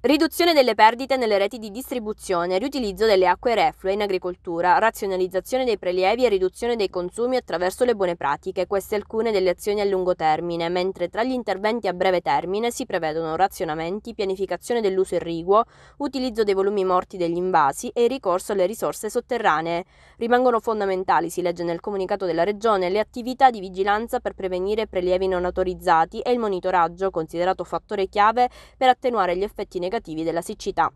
Riduzione delle perdite nelle reti di distribuzione, riutilizzo delle acque reflue in agricoltura, razionalizzazione dei prelievi e riduzione dei consumi attraverso le buone pratiche, queste alcune delle azioni a lungo termine, mentre tra gli interventi a breve termine si prevedono razionamenti, pianificazione dell'uso irriguo, utilizzo dei volumi morti degli invasi e ricorso alle risorse sotterranee. Rimangono fondamentali, si legge nel comunicato della Regione, le attività di vigilanza per prevenire prelievi non autorizzati e il monitoraggio, considerato fattore chiave per attenuare gli effetti negativi negativi della siccità.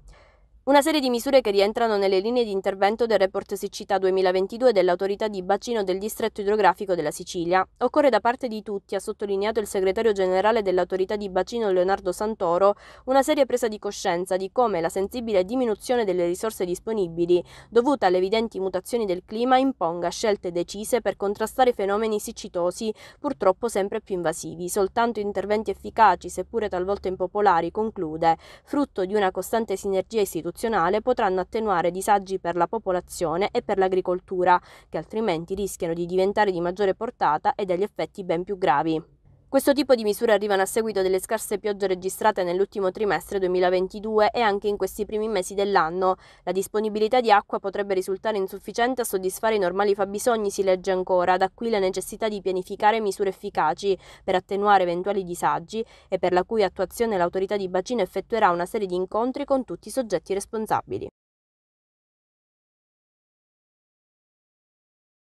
Una serie di misure che rientrano nelle linee di intervento del report siccità 2022 dell'autorità di bacino del distretto idrografico della Sicilia. Occorre da parte di tutti, ha sottolineato il segretario generale dell'autorità di bacino Leonardo Santoro, una seria presa di coscienza di come la sensibile diminuzione delle risorse disponibili, dovuta alle evidenti mutazioni del clima, imponga scelte decise per contrastare fenomeni siccitosi, purtroppo sempre più invasivi. Soltanto interventi efficaci, seppure talvolta impopolari, conclude, frutto di una costante sinergia istituzionale istituzionale potranno attenuare disagi per la popolazione e per l'agricoltura, che altrimenti rischiano di diventare di maggiore portata e degli effetti ben più gravi. Questo tipo di misure arrivano a seguito delle scarse piogge registrate nell'ultimo trimestre 2022 e anche in questi primi mesi dell'anno. La disponibilità di acqua potrebbe risultare insufficiente a soddisfare i normali fabbisogni, si legge ancora, da qui la necessità di pianificare misure efficaci per attenuare eventuali disagi e per la cui attuazione l'autorità di bacino effettuerà una serie di incontri con tutti i soggetti responsabili.